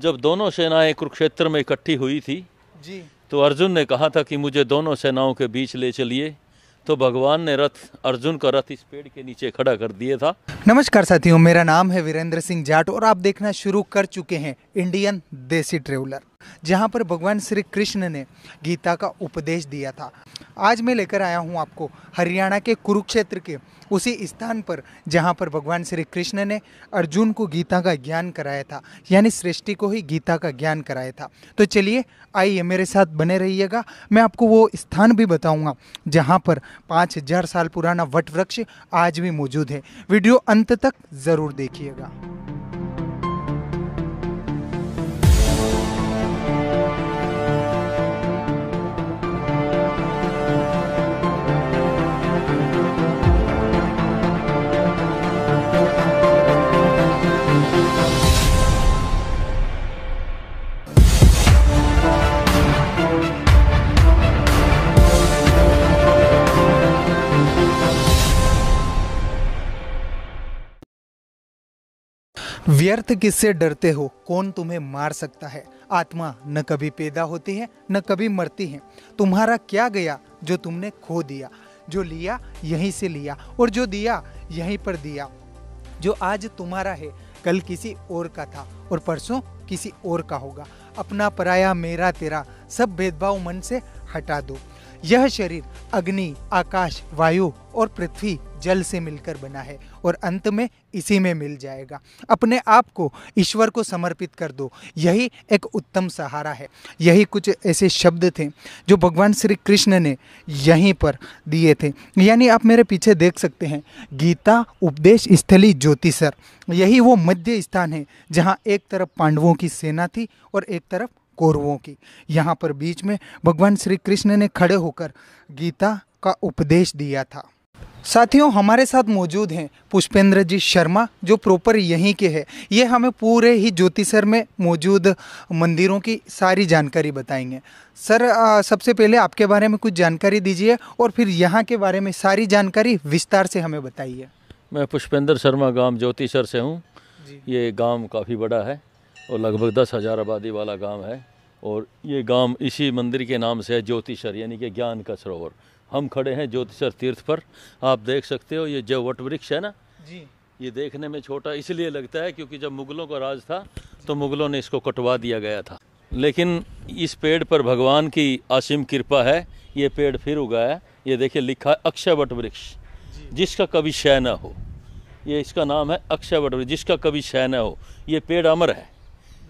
जब दोनों सेनाएं कुरुक्षेत्र में इकट्ठी हुई थी जी तो अर्जुन ने कहा था कि मुझे दोनों सेनाओं के बीच ले चलिए तो भगवान ने रथ अर्जुन का रथ इस पेड़ के नीचे खड़ा कर दिया था नमस्कार साथियों मेरा नाम है वीरेंद्र सिंह जाट और आप देखना शुरू कर चुके हैं इंडियन देसी ट्रेवलर जहाँ पर भगवान श्री कृष्ण ने गीता का उपदेश दिया था आज मैं लेकर आया हूँ आपको हरियाणा के कुरुक्षेत्र के उसी स्थान पर जहाँ पर भगवान श्री कृष्ण ने अर्जुन को गीता का ज्ञान कराया था यानी सृष्टि को ही गीता का ज्ञान कराया था तो चलिए आइए मेरे साथ बने रहिएगा मैं आपको वो स्थान भी बताऊँगा जहाँ पर पाँच हजार साल पुराना वट वृक्ष आज भी मौजूद है वीडियो अंत तक ज़रूर देखिएगा व्यर्थ किससे डरते हो कौन तुम्हें मार सकता है आत्मा न कभी पैदा होती है न कभी मरती है तुम्हारा क्या गया जो तुमने खो दिया जो लिया यहीं से लिया और जो दिया यहीं पर दिया जो आज तुम्हारा है कल किसी और का था और परसों किसी और का होगा अपना पराया मेरा तेरा सब भेदभाव मन से हटा दो यह शरीर अग्नि आकाश वायु और पृथ्वी जल से मिलकर बना है और अंत में इसी में मिल जाएगा अपने आप को ईश्वर को समर्पित कर दो यही एक उत्तम सहारा है यही कुछ ऐसे शब्द थे जो भगवान श्री कृष्ण ने यहीं पर दिए थे यानी आप मेरे पीछे देख सकते हैं गीता उपदेश स्थली ज्योतिषर यही वो मध्य स्थान है जहाँ एक तरफ पांडवों की सेना थी और एक तरफ कौरवों की यहाँ पर बीच में भगवान श्री कृष्ण ने खड़े होकर गीता का उपदेश दिया था साथियों हमारे साथ मौजूद हैं पुष्पेंद्र जी शर्मा जो प्रॉपर यहीं के हैं ये हमें पूरे ही ज्योतिसर में मौजूद मंदिरों की सारी जानकारी बताएंगे सर आ, सबसे पहले आपके बारे में कुछ जानकारी दीजिए और फिर यहाँ के बारे में सारी जानकारी विस्तार से हमें बताइए मैं पुष्पेंद्र शर्मा गांव ज्योतिसर से हूँ ये गांव काफ़ी बड़ा है और लगभग दस हज़ार आबादी वाला गाँव है और ये गांव इसी मंदिर के नाम से है ज्योतिषर यानी कि ज्ञान का सरोवर हम खड़े हैं ज्योतिषर तीर्थ पर आप देख सकते हो ये जो वट वृक्ष है ना जी ये देखने में छोटा इसलिए लगता है क्योंकि जब मुगलों का राज था तो मुगलों ने इसको कटवा दिया गया था लेकिन इस पेड़ पर भगवान की असीम कृपा है ये पेड़ फिर उगाया ये देखिए लिखा है अक्षय वट वृक्ष जिसका कभी क्षय न हो ये इसका नाम है अक्षय वट वृक्ष जिसका कभी क्षय न हो ये पेड़ अमर है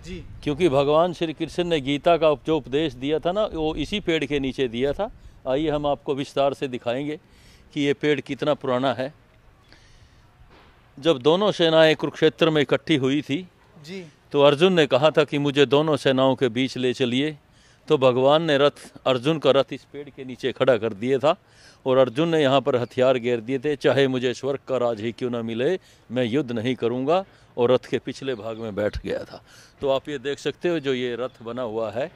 जी क्योंकि भगवान श्री कृष्ण ने गीता का जो उपदेश दिया था ना वो इसी पेड़ के नीचे दिया था आइए हम आपको विस्तार से दिखाएंगे कि ये पेड़ कितना पुराना है जब दोनों सेनाएं कुरुक्षेत्र में इकट्ठी हुई थी जी तो अर्जुन ने कहा था कि मुझे दोनों सेनाओं के बीच ले चलिए तो भगवान ने रथ अर्जुन का रथ इस पेड़ के नीचे खड़ा कर दिया था और अर्जुन ने यहाँ पर हथियार गेर दिए थे चाहे मुझे स्वर्ग का राज ही क्यों ना मिले मैं युद्ध नहीं करूँगा और रथ के पिछले भाग में बैठ गया था तो आप ये देख सकते हो जो ये रथ बना हुआ है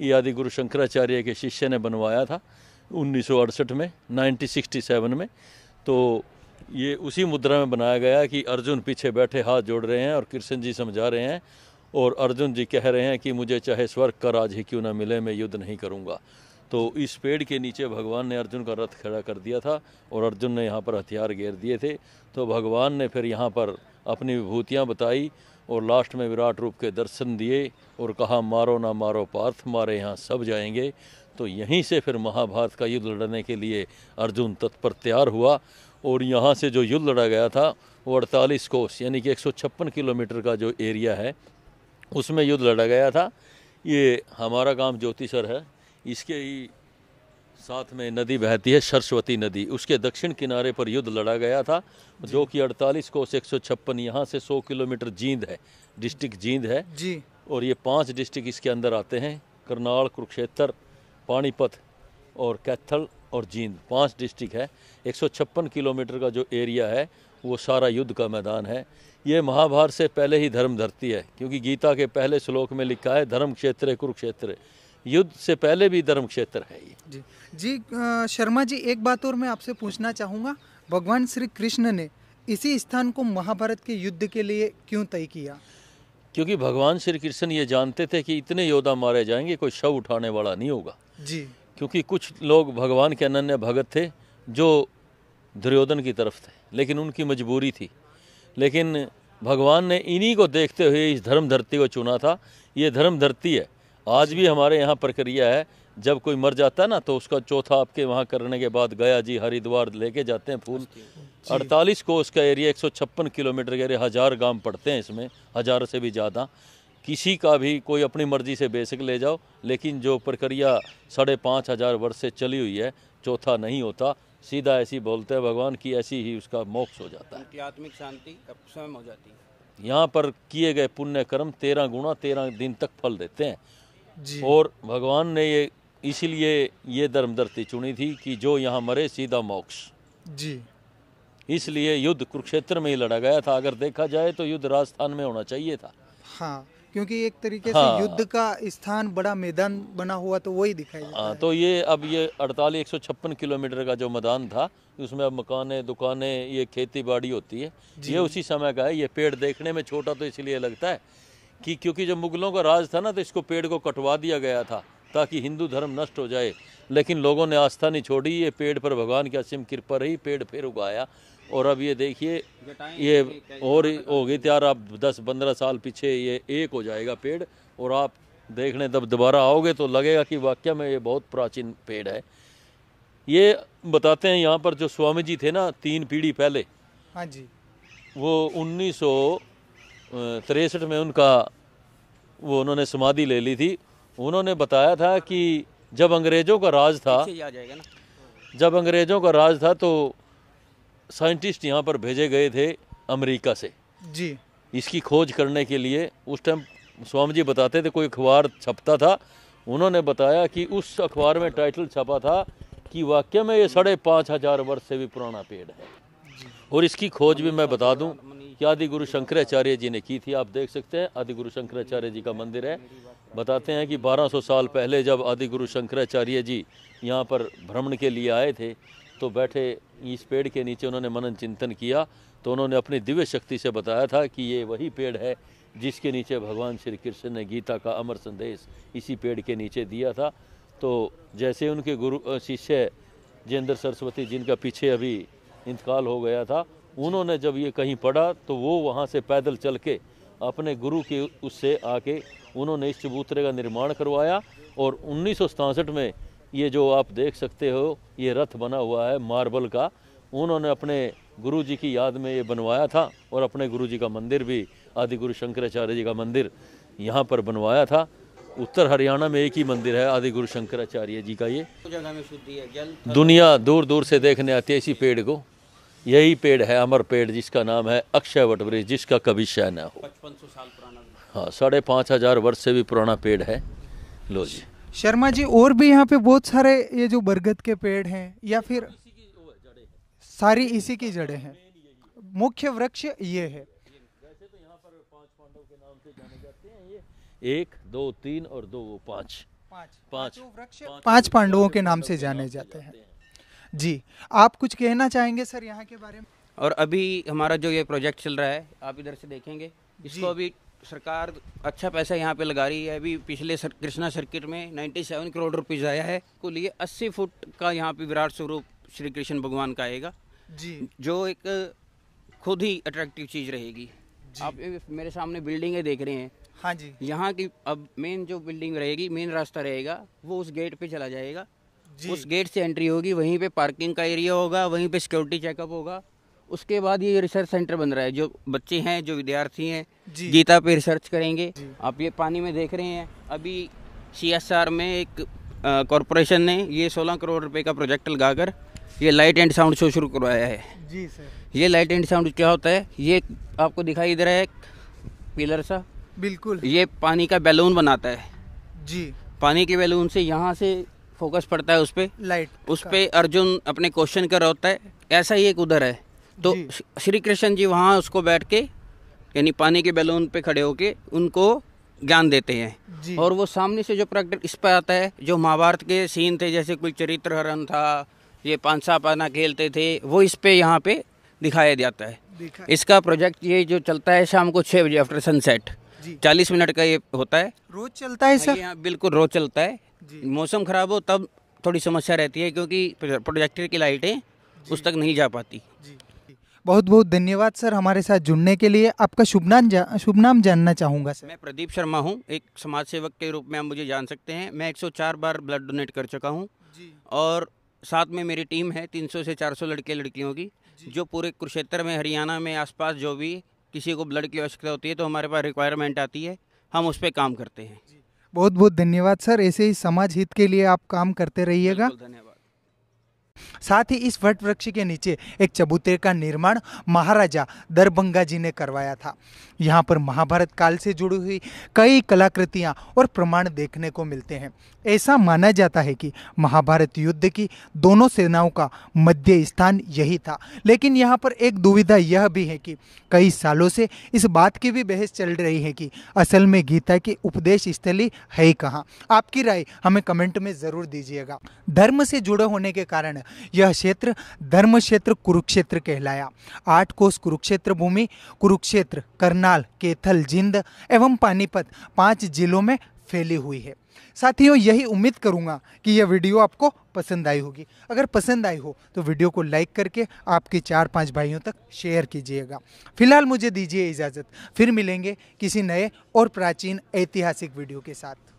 ये आदि गुरु शंकराचार्य के शिष्य ने बनवाया था उन्नीस में नाइनटीन में तो ये उसी मुद्रा में बनाया गया कि अर्जुन पीछे बैठे हाथ जोड़ रहे हैं और कृष्ण जी समझा रहे हैं और अर्जुन जी कह रहे हैं कि मुझे चाहे स्वर्ग का राज ही क्यों ना मिले मैं युद्ध नहीं करूँगा तो इस पेड़ के नीचे भगवान ने अर्जुन का रथ खड़ा कर दिया था और अर्जुन ने यहाँ पर हथियार घेर दिए थे तो भगवान ने फिर यहाँ पर अपनी विभूतियाँ बताई और लास्ट में विराट रूप के दर्शन दिए और कहा मारो ना मारो पार्थ मारे यहाँ सब जाएंगे तो यहीं से फिर महाभारत का युद्ध लड़ने के लिए अर्जुन तत्पर तैयार हुआ और यहाँ से जो युद्ध लड़ा गया था वो अड़तालीस कोस यानी कि एक किलोमीटर का जो एरिया है उसमें युद्ध लड़ा गया था ये हमारा गांव ज्योतिसर है इसके ही साथ में नदी बहती है सरस्वती नदी उसके दक्षिण किनारे पर युद्ध लड़ा गया था जो कि 48 कोस एक सौ छप्पन यहाँ से 100 किलोमीटर जींद है डिस्ट्रिक्ट जींद है जी और ये पांच डिस्ट्रिक्ट इसके अंदर आते हैं करनाल कुरुक्षेत्र पानीपत और कैथल और जींद पांच डिस्ट्रिक्ट है एक किलोमीटर का जो एरिया है वो सारा युद्ध का मैदान है ये महाभारत से पहले ही धर्म धरती है क्योंकि गीता के पहले श्लोक में लिखा है धर्म क्षेत्र कुरुक्षेत्र युद्ध से पहले भी धर्म क्षेत्र है ये जी जी शर्मा जी एक बात और मैं आपसे पूछना चाहूँगा भगवान श्री कृष्ण ने इसी स्थान को महाभारत के युद्ध के लिए क्यों तय किया क्योंकि भगवान श्री कृष्ण ये जानते थे कि इतने योद्धा मारे जाएंगे कोई शव उठाने वाला नहीं होगा जी क्योंकि कुछ लोग भगवान के अनन्य भगत थे जो दुर्योधन की तरफ थे लेकिन उनकी मजबूरी थी लेकिन भगवान ने इन्हीं को देखते हुए इस धर्म धरती को चुना था ये धर्म धरती है आज भी हमारे यहाँ प्रक्रिया है जब कोई मर जाता है ना तो उसका चौथा आपके वहाँ करने के बाद गया जी हरिद्वार लेके जाते हैं फूल 48 कोस का एरिया एक किलोमीटर के एरिया हज़ार गांव पड़ते हैं इसमें हज़ार से भी ज़्यादा किसी का भी कोई अपनी मर्जी से बेसिक ले जाओ लेकिन जो प्रक्रिया साढ़े पाँच हज़ार वर्ष से चली हुई है चौथा नहीं होता सीधा ऐसी बोलते हैं भगवान की ऐसी ही उसका मोक्ष हो जाता है आत्मिक शांति स्वयं हो जाती है यहाँ पर किए गए पुण्य कर्म तेरह गुणा तेरह दिन तक फल देते हैं जी। और भगवान ने ये इसीलिए ये धर्म धरती चुनी थी कि जो यहाँ मरे सीधा मोक्ष जी इसलिए युद्ध कुरुक्षेत्र में ही लड़ा गया था अगर देखा जाए तो युद्ध राजस्थान में होना चाहिए था हाँ क्योंकि एक तरीके हाँ। से युद्ध का स्थान बड़ा मैदान बना हुआ तो वही दिखाई देता हाँ, है। तो ये अब ये अड़तालीस एक सौ छप्पन किलोमीटर का जो मैदान था उसमें अब मकानें दुकानें ये खेती बाड़ी होती है ये उसी समय का है ये पेड़ देखने में छोटा तो इसलिए लगता है कि क्योंकि जब मुगलों का राज था ना तो इसको पेड़ को कटवा दिया गया था ताकि हिंदू धर्म नष्ट हो जाए लेकिन लोगों ने आस्था नहीं छोड़ी ये पेड़ पर भगवान की असीम कृपा रही पेड़ फिर उगाया और अब ये देखिए ये और हो गई तैयार आप 10-15 साल पीछे ये एक हो जाएगा पेड़ और आप देखने जब दोबारा आओगे तो लगेगा कि वाक्य में ये बहुत प्राचीन पेड़ है ये बताते हैं यहाँ पर जो स्वामी जी थे ना तीन पीढ़ी पहले हाँ जी वो उन्नीस तिरसठ में उनका वो उन्होंने समाधि ले ली थी उन्होंने बताया था कि जब अंग्रेज़ों का राज था जब अंग्रेज़ों का राज था तो साइंटिस्ट यहाँ पर भेजे गए थे अमेरिका से जी इसकी खोज करने के लिए उस टाइम स्वामी जी बताते थे कोई अखबार छपता था उन्होंने बताया कि उस अखबार में टाइटल छपा था कि वाक्य में ये साढ़े पाँच हजार वर्ष से भी पुराना पेड़ है और इसकी खोज भी मैं बता दूं कि आदि गुरु शंकराचार्य जी ने की थी आप देख सकते हैं आदि गुरु शंकराचार्य जी का मंदिर है बताते हैं कि 1200 साल पहले जब आदि गुरु शंकराचार्य जी यहाँ पर भ्रमण के लिए आए थे तो बैठे इस पेड़ के नीचे उन्होंने मनन चिंतन किया तो उन्होंने अपनी दिव्य शक्ति से बताया था कि ये वही पेड़ है जिसके नीचे भगवान श्री कृष्ण ने गीता का अमर संदेश इसी पेड़ के नीचे दिया था तो जैसे उनके गुरु शिष्य जेंद्र सरस्वती जिनका पीछे अभी इंतकाल हो गया था उन्होंने जब ये कहीं पढ़ा तो वो वहाँ से पैदल चल के अपने गुरु के उससे आके उन्होंने इस चबूतरे का निर्माण करवाया और उन्नीस में ये जो आप देख सकते हो ये रथ बना हुआ है मार्बल का उन्होंने अपने गुरु जी की याद में ये बनवाया था और अपने गुरु जी का मंदिर भी आदि गुरु शंकराचार्य जी का मंदिर यहाँ पर बनवाया था उत्तर हरियाणा में एक ही मंदिर है आदि गुरु शंकराचार्य जी का ये दुनिया दूर दूर से देखने आती है इसी पेड़ को यही पेड़ है अमर पेड़ जिसका नाम है अक्षय वटवृक्ष जिसका कभी शय न हो पचपन सौ साल पुराना हाँ साढ़े पाँच हजार वर्ष से भी पुराना पेड़ है लो जी शर्मा जी और भी यहाँ पे बहुत सारे ये जो बरगद के पेड़ हैं या फिर सारी इसी की जड़े हैं मुख्य वृक्ष ये है एक दो तीन और दो वो पाँच पाँच वृक्ष पाँच पांडवों के नाम से जाने जाते हैं जी आप कुछ कहना चाहेंगे सर यहाँ के बारे में और अभी हमारा जो ये प्रोजेक्ट चल रहा है आप इधर से देखेंगे इसको अभी सरकार अच्छा पैसा यहाँ पे लगा रही है अभी पिछले सर, कृष्णा सर्किट में 97 करोड़ रुपीज़ आया है कुल ये 80 फुट का यहाँ पे विराट स्वरूप श्री कृष्ण भगवान का आएगा जी जो एक खुद ही अट्रैक्टिव चीज़ रहेगी आप मेरे सामने बिल्डिंगें देख रहे हैं हाँ जी यहाँ की अब मेन जो बिल्डिंग रहेगी मेन रास्ता रहेगा वो उस गेट पर चला जाएगा उस गेट से एंट्री होगी वहीं पे पार्किंग का एरिया होगा वहीं पे सिक्योरिटी चेकअप होगा उसके बाद ये रिसर्च सेंटर बन रहा है जो बच्चे हैं जो विद्यार्थी हैं जी। गीता पे रिसर्च करेंगे आप ये पानी में देख रहे हैं अभी आर में एक कॉरपोरेशन ने ये 16 करोड़ रुपए का प्रोजेक्ट लगाकर ये लाइट एंड साउंड शो शुरू करवाया है जी सर ये लाइट एंड साउंड क्या होता है ये आपको दिखाई दे रहा है पिलर सा बिल्कुल ये पानी का बैलून बनाता है जी पानी के बैलून से यहाँ से फोकस पड़ता है उस पर लाइट उस पर अर्जुन अपने क्वेश्चन कर होता है ऐसा ही एक उधर है तो श्री कृष्ण जी वहाँ उसको बैठ के यानी पानी के बैलून पे खड़े होके उनको ज्ञान देते हैं और वो सामने से जो प्रकट इस पर आता है जो महाभारत के सीन थे जैसे कोई चरित्र हरण था ये पांसा पाना खेलते थे वो इस पे यहाँ पे दिखाया जाता है इसका प्रोजेक्ट ये जो चलता है शाम को छः बजे आफ्टर सनसेट चालीस मिनट का ये होता है रोज चलता है हाँ सर हाँ, बिल्कुल रोज चलता है मौसम खराब हो तब थोड़ी समस्या रहती है क्योंकि प्रोजेक्टर की लाइटें उस तक नहीं जा पाती बहुत बहुत धन्यवाद सर हमारे साथ जुड़ने के लिए आपका शुभ नाम जा, शुभ नाम जानना चाहूँगा सर मैं प्रदीप शर्मा हूँ एक समाज सेवक के रूप में आप मुझे जान सकते हैं मैं 104 बार ब्लड डोनेट कर चुका हूँ और साथ में मेरी टीम है 300 से 400 लड़के लड़कियों की जो पूरे कुरुक्षेत्र में हरियाणा में आसपास जो भी किसी को ब्लड की आवश्यकता होती है तो हमारे पास रिक्वायरमेंट आती है हम उस पर काम करते हैं बहुत बहुत धन्यवाद सर ऐसे ही समाज हित के लिए आप काम करते रहिएगा धन्यवाद साथ ही इस वट वृक्ष के नीचे एक चबूतरे का निर्माण महाराजा दरभंगा जी ने करवाया था यहाँ पर महाभारत काल से जुड़ी हुई कई कलाकृतियाँ और प्रमाण देखने को मिलते हैं ऐसा माना जाता है कि महाभारत युद्ध की दोनों सेनाओं का मध्य स्थान यही था लेकिन यहाँ पर एक दुविधा यह भी है कि कई सालों से इस बात की भी बहस चल रही है कि असल में गीता की उपदेश स्थली है कहाँ आपकी राय हमें कमेंट में ज़रूर दीजिएगा धर्म से जुड़े होने के कारण यह क्षेत्र धर्म क्षेत्र कुरुक्षेत्र कहलाया आठ कोस कुरुक्षेत्र भूमि कुरुक्षेत्र करनाल केथल जिंद एवं पानीपत पांच जिलों में फैली हुई है साथियों यही उम्मीद करूंगा कि यह वीडियो आपको पसंद आई होगी अगर पसंद आई हो तो वीडियो को लाइक करके आपके चार पांच भाइयों तक शेयर कीजिएगा फिलहाल मुझे दीजिए इजाज़त फिर मिलेंगे किसी नए और प्राचीन ऐतिहासिक वीडियो के साथ